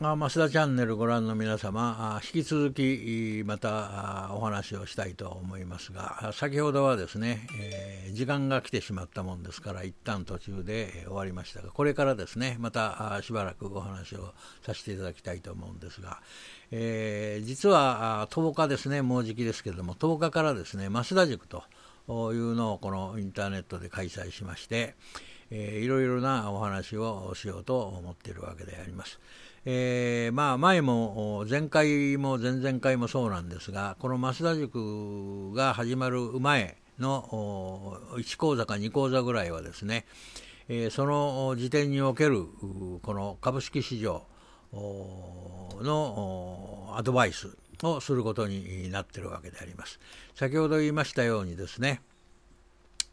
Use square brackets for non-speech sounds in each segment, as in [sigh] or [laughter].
増田チャンネルご覧の皆様、引き続きまたお話をしたいと思いますが、先ほどはですね、時間が来てしまったもんですから、一旦途中で終わりましたが、これからですね、またしばらくお話をさせていただきたいと思うんですが、実は10日ですね、もうじきですけれども、10日からですね、増田塾というのをこのインターネットで開催しまして、いろいろなお話をしようと思っているわけであります。えー、まあ前も前回も前々回もそうなんですがこの増田塾が始まる前の1講座か2講座ぐらいはですね、えー、その時点におけるこの株式市場のアドバイスをすることになってるわけであります。先ほど言いましたようにですね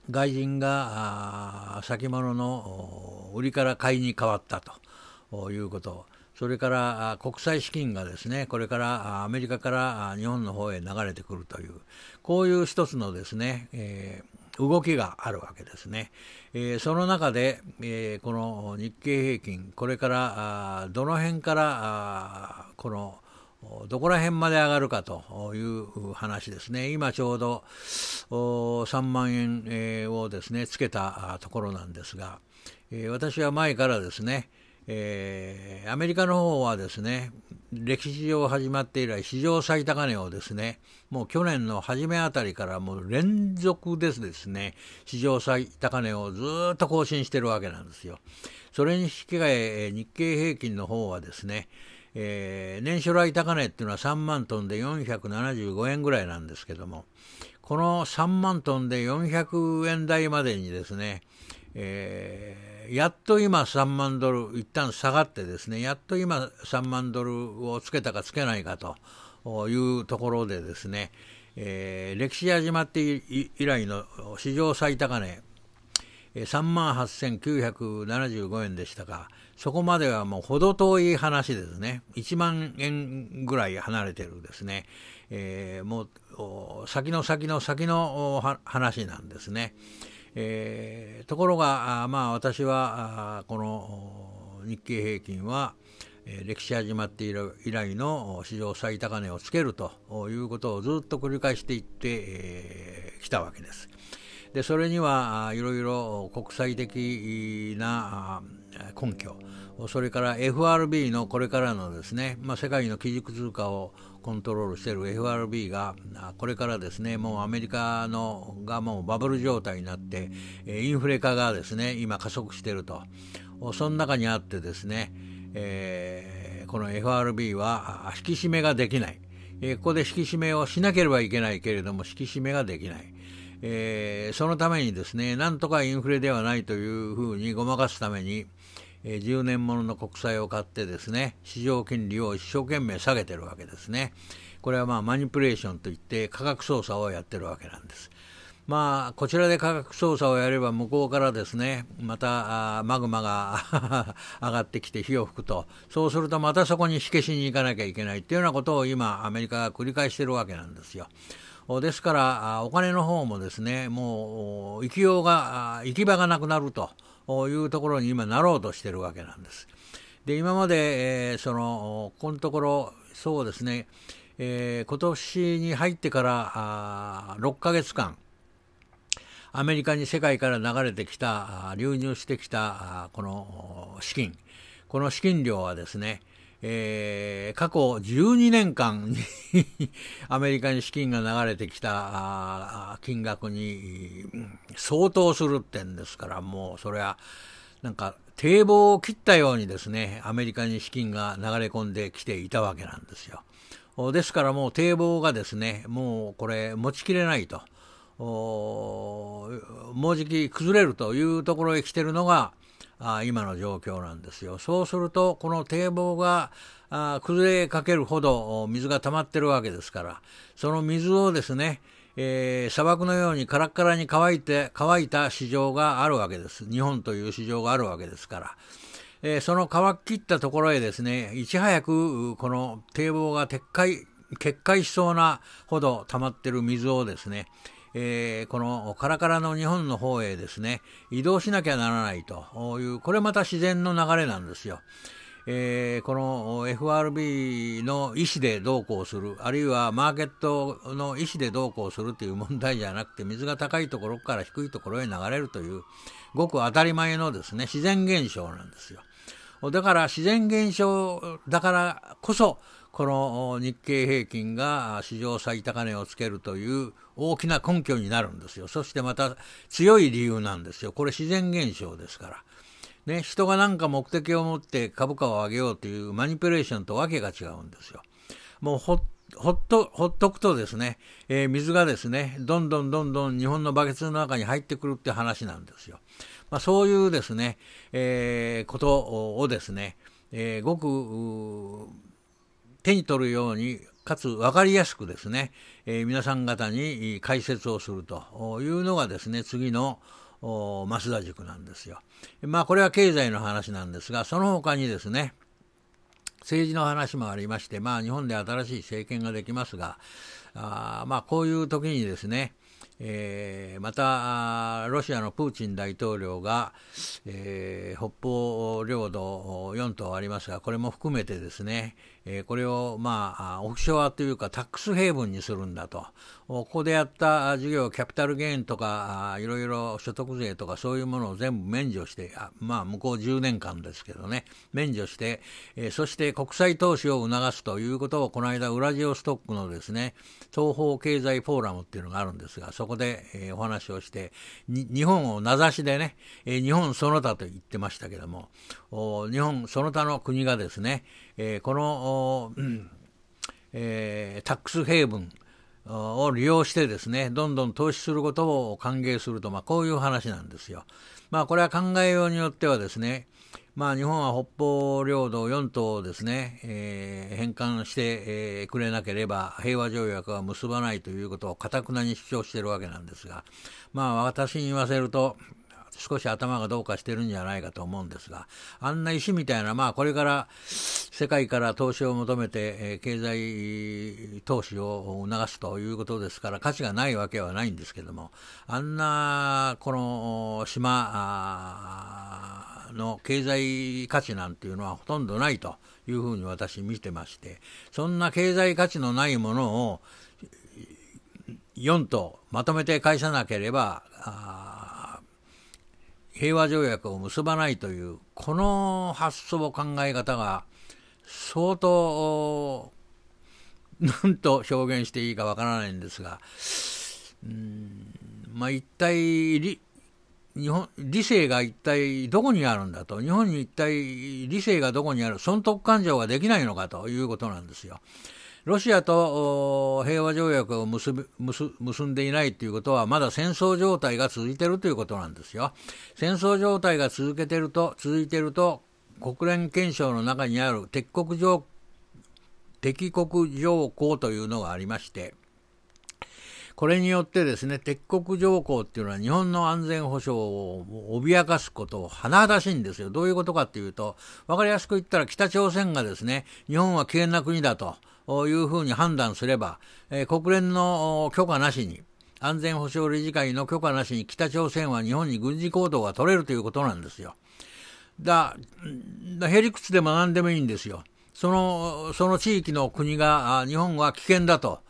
外人が先物の売りから買いに変わったということそれから国際資金がですね、これからアメリカから日本の方へ流れてくるという、こういう一つのですね、えー、動きがあるわけですね。えー、その中で、えー、この日経平均、これからどの辺からこのどこら辺まで上がるかという話ですね。今ちょうど3万円をですね、つけたところなんですが、私は前からですね、えー、アメリカの方はですね、歴史上始まって以来、史上最高値をですね、もう去年の初めあたりからもう連続ですですね、史上最高値をずっと更新してるわけなんですよ。それに引き換え、日経平均の方はですね、えー、年初来高値っていうのは3万トンで475円ぐらいなんですけども、この3万トンで400円台までにですね、えーやっと今3万ドル一旦下がってですねやっと今3万ドルをつけたかつけないかというところでですね、えー、歴史始まって以来の史上最高値3万8975円でしたかそこまではもう程遠い話ですね1万円ぐらい離れてるですね、えー、もう先の先の先の話なんですね。えー、ところがまあ私はこの日経平均は歴史始まって以来の史上最高値をつけるということをずっと繰り返していってきたわけです。でそれにはいろいろ国際的な根拠それから FRB のこれからのですね、まあ、世界の基軸通貨をコントロールしている FRB がこれからですねもうアメリカのがもうバブル状態になってインフレ化がですね今加速しているとその中にあってですね、えー、この FRB は引き締めができない、えー、ここで引き締めをしなければいけないけれども引き締めができない。えー、そのためにですね、なんとかインフレではないというふうにごまかすために、えー、10年ものの国債を買ってですね、市場金利を一生懸命下げてるわけですね。これはまあマニプレーションといって価格操作をやってるわけなんです。まあ、こちらで価格操作をやれば向こうからですね、またマグマが [laughs] 上がってきて火を吹くと、そうするとまたそこに火消しに行かなきゃいけないっていうようなことを今アメリカが繰り返してるわけなんですよ。ですから、お金の方もですね、もう行きようが、行き場がなくなると。いうところに今なろうとしてるわけなんです。で今まで、えー、そのこのところそうですね、えー、今年に入ってからあ6ヶ月間アメリカに世界から流れてきた流入してきたこの資金この資金量はですね、えー、過去12年間に [laughs] アメリカに資金が流れてきた金額に相当するってんですから、もうそれはなんか堤防を切ったようにですね、アメリカに資金が流れ込んできていたわけなんですよ。ですからもう堤防がですね、もうこれ持ちきれないと、もうじき崩れるというところへ来てるのが、あ今の状況なんですよ。そうすると、この堤防があ崩れかけるほど水が溜まってるわけですから、その水をですね、えー、砂漠のようにカラッカラに乾いて、乾いた市場があるわけです。日本という市場があるわけですから。えー、その乾ききったところへですね、いち早くこの堤防が撤回、決壊しそうなほど溜まってる水をですね、えー、このカラカラの日本の方へですね、移動しなきゃならないという、これまた自然の流れなんですよ。えー、この FRB の意思でどうこうする、あるいはマーケットの意思でどうこうするという問題じゃなくて、水が高いところから低いところへ流れるという、ごく当たり前のですね、自然現象なんですよ。だから自然現象だからこそ、この日経平均が史上最高値をつけるという大きな根拠になるんですよ。そしてまた強い理由なんですよ。これ自然現象ですから。ね、人が何か目的を持って株価を上げようというマニピュレーションとわけが違うんですよ。もうほっと、ほっとくとですね、えー、水がですね、どんどんどんどん日本のバケツの中に入ってくるって話なんですよ。まあ、そういうですね、えー、ことをですね、えー、ごく、手に取るようにかつ分かりやすくですね、えー、皆さん方に解説をするというのがですね次の増田塾なんですよ。まあこれは経済の話なんですがその他にですね政治の話もありまして、まあ、日本で新しい政権ができますが、あまあ、こういう時にですね、えー、またロシアのプーチン大統領が、えー、北方領土4島ありますがこれも含めてですね、えー、これをまあオフショアというかタックスヘイブンにするんだとここでやった事業キャピタルゲインとかいろいろ所得税とかそういうものを全部免除してあまあ向こう10年間ですけどね免除して、えー、そして国際投資を促すということをこの間ウラジオストックのですね東方経済フォーラムっていうのがあるんですがそこで、えー、お話をして日本を名指しでね、えー、日本その他と言ってましたけども日本その他の国がですね、えー、この、うんえー、タックスヘイブンを利用してですねどんどん投資することを歓迎すると、まあ、こういう話なんですよ。まあ、これは考えようによってはですねまあ、日本は北方領土4島ですね、えー、返還して、えー、くれなければ平和条約は結ばないということをかたくなに主張しているわけなんですが、まあ、私に言わせると、少し頭がどうかしてるんじゃないかと思うんですが、あんな石みたいな、まあこれから世界から投資を求めて、え経済投資を促すということですから、価値がないわけはないんですけども、あんなこの島の経済価値なんていうのはほとんどないというふうに私見てまして、そんな経済価値のないものを4とまとめて返さなければ、平和条約を結ばないというこの発想考え方が相当何と表現していいかわからないんですがうんまあ一体理日本理性が一体どこにあるんだと日本に一体理性がどこにある損得感情ができないのかということなんですよ。ロシアと平和条約を結び結んでいないということは、まだ戦争状態が続いているということなんですよ。戦争状態が続けてると、続いていると、国連憲章の中にある敵国条敵国条項というのがありまして、これによってですね、敵国条項っていうのは日本の安全保障を脅かすことを甚だしいんですよ。どういうことかっていうと、わかりやすく言ったら北朝鮮がですね、日本は危険な国だと、いうふうに判断すれば、国連の許可なしに、安全保障理事会の許可なしに北朝鮮は日本に軍事行動が取れるということなんですよ。だ、だへりくつでも何でもいいんですよ。その、その地域の国が、日本は危険だと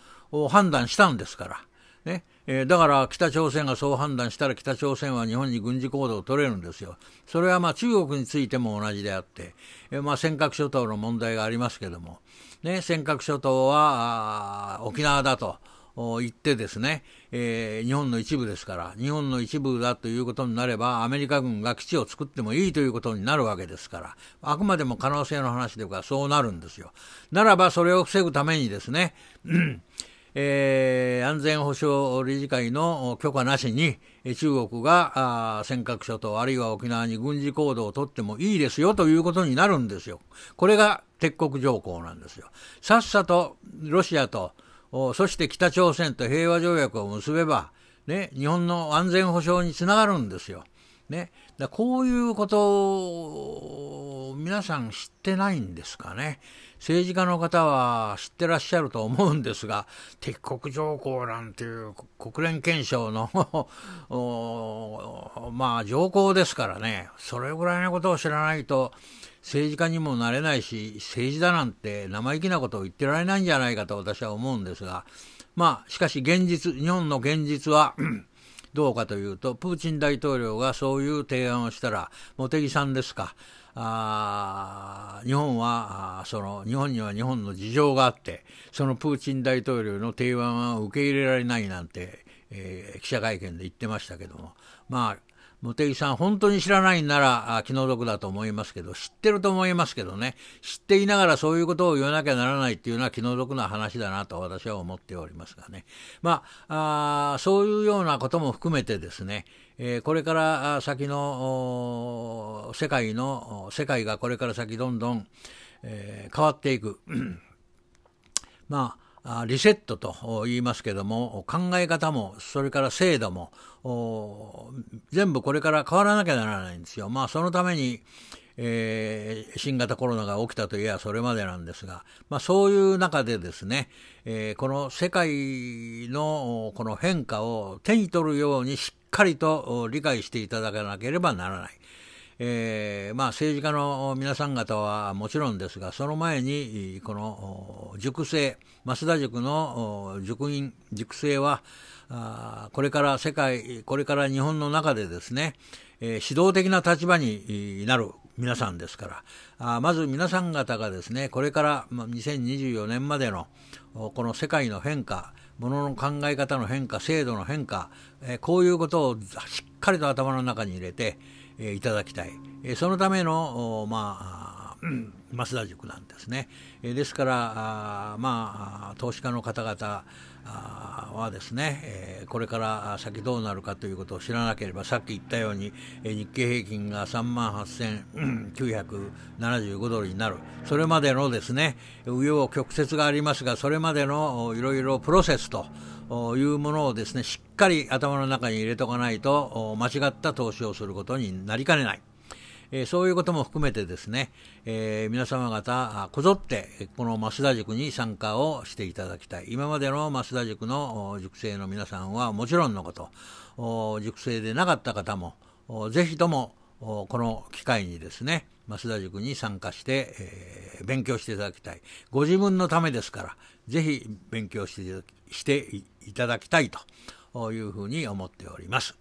判断したんですから。ね。だから北朝鮮がそう判断したら北朝鮮は日本に軍事行動を取れるんですよ。それはま中国についても同じであって、尖閣諸島の問題がありますけども、ね、尖閣諸島は沖縄だと。言ってですね、えー、日本の一部ですから、日本の一部だということになれば、アメリカ軍が基地を作ってもいいということになるわけですから、あくまでも可能性の話ではそうなるんですよ。ならば、それを防ぐためにですね、えー、安全保障理事会の許可なしに、中国が尖閣諸島あるいは沖縄に軍事行動をとってもいいですよということになるんですよ。これが敵国条項なんですよ。さっさとロシアと、そして北朝鮮と平和条約を結べば、ね、日本の安全保障につながるんですよ。ね、だこういうことを皆さん知ってないんですかね。政治家の方は知ってらっしゃると思うんですが、敵国条項なんていう国連憲章の [laughs] まあ、条項ですからね、それぐらいのことを知らないと、政治家にもなれないし、政治だなんて生意気なことを言ってられないんじゃないかと私は思うんですが、まあ、しかし現実、日本の現実は、どうかというと、プーチン大統領がそういう提案をしたら、茂木さんですか、あ日本はその、日本には日本の事情があって、そのプーチン大統領の提案は受け入れられないなんて、えー、記者会見で言ってましたけども、まあ、茂木さん、本当に知らないんなら気の毒だと思いますけど、知ってると思いますけどね、知っていながらそういうことを言わなきゃならないっていうのは気の毒な話だなと私は思っておりますがね。まあ、あそういうようなことも含めてですね、えこれから先の世界の、世界がこれから先どんどん、え変わっていく。[clears throat] まあリセットと言いますけども考え方もそれから制度も全部これから変わらなきゃならないんですよ。まあそのためにえー、新型コロナが起きたといえばそれまでなんですが、まあ、そういう中でですね、えー、この世界のこの変化を手に取るようにしっかりと理解していただかなければならない。えー、まあ、政治家の皆さん方はもちろんですが、その前に、この塾生、増田塾の塾員、塾生は、これから世界、これから日本の中でですね、指導的な立場になる皆さんですから、まず皆さん方がですね、これから2024年までのこの世界の変化、ものの考え方の変化、制度の変化、こういうことをしっかりと頭の中に入れて、えいただきたい、えそのための、まあ、増田塾なんですね。ですから、まあ、投資家の方々、はですね、えこれから先どうなるかということを知らなければさっき言ったように、え日経平均が3万8975ドルになるそれまでのですね紆余曲折がありますがそれまでのいろいろプロセスというものをですねしっかり頭の中に入れとかないと間違った投資をすることになりかねない。えー、そういうことも含めてですね、えー、皆様方、こぞって、この増田塾に参加をしていただきたい。今までの増田塾の塾生の皆さんはもちろんのこと、塾生でなかった方も、ぜひとも、この機会にですね、増田塾に参加して、えー、勉強していただきたい。ご自分のためですから、ぜひ勉強していただきたいというふうに思っております。